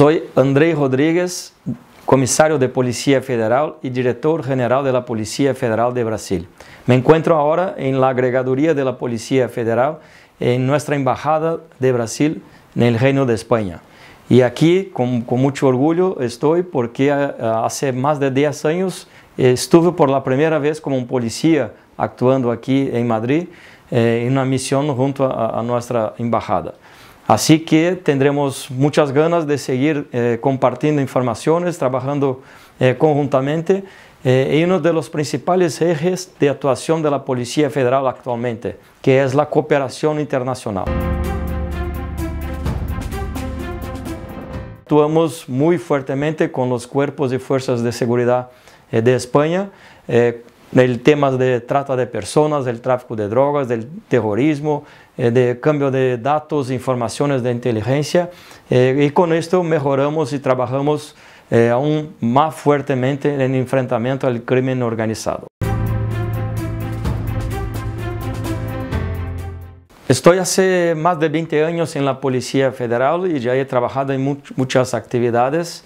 Sou Andrei Rodrigues, comissário de Polícia Federal e diretor-general da Polícia Federal de Brasil. Me encontro agora em la agregadoria da Polícia Federal em nossa Embajada de Brasil no Reino de Espanha. E aqui, com, com muito orgulho, estou porque há eh, mais de 10 anos estive eh, por la primeira vez como um polícia atuando aqui em Madrid, em eh, uma missão junto à nossa embajada. Así que tendremos muchas ganas de seguir eh, compartiendo informaciones, trabajando eh, conjuntamente en eh, uno de los principales ejes de actuación de la Policía Federal actualmente, que es la cooperación internacional. Actuamos muy fuertemente con los cuerpos y fuerzas de seguridad de España, del tema de trata de personas, del tráfico de drogas, del terrorismo, eh, de cambio de datos, informaciones de inteligencia. Eh, y con esto mejoramos y trabajamos eh, aún más fuertemente en el enfrentamiento al crimen organizado. Estoy hace más de 20 años en la Policía Federal y ya he trabajado en muchas actividades.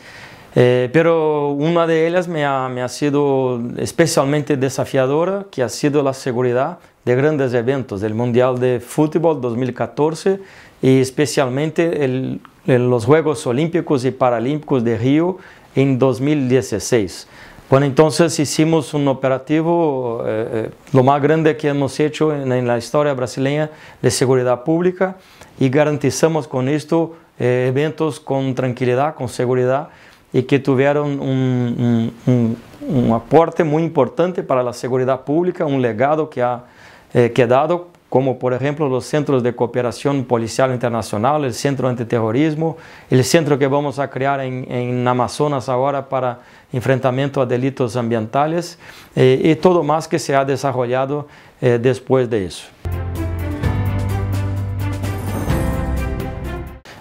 Eh, pero una de ellas me ha, sido especialmente desafiadora, que ha sido la seguridad de grandes eventos, el Mundial de Fútbol 2014 y especialmente los Juegos Olímpicos y Paralímpicos de Río en 2016. Bueno, entonces hicimos un operativo, eh, eh, lo más grande que hemos hecho en, la historia brasileña de seguridad pública y garantizamos con esto eventos con tranquilidad, con seguridad. e que tiveram um, um, um, um aporte muito importante para a segurança pública, um legado que ha eh, quedado, é como por exemplo os centros de cooperação policial internacional, o centro antiterrorismo, o centro que vamos a criar em, em Amazonas agora para enfrentamento a delitos ambientais eh, e todo mais que se ha desarrollado eh, depois disso.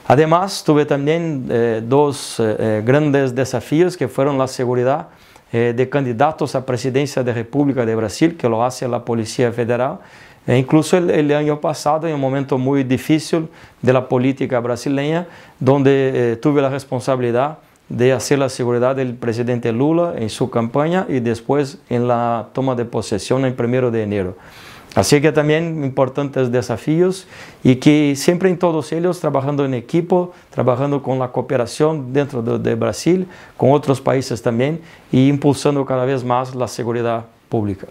Además, tuve también eh, dos eh, eh, grandes desafíos que fueron la seguridad de candidatos a presidencia de República de Brasil, que lo hace la Policía Federal. E incluso el, el, año pasado, en un momento muy difícil de la política brasileña, donde tuve la responsabilidad de hacer la seguridad del presidente Lula en su campaña y después en la toma de posesión el primero de enero. Así que también importantes desafíos y que siempre en todos ellos, trabajando en equipo, trabajando con la cooperación dentro de, Brasil, con otros países también, y impulsando cada vez más la seguridad pública.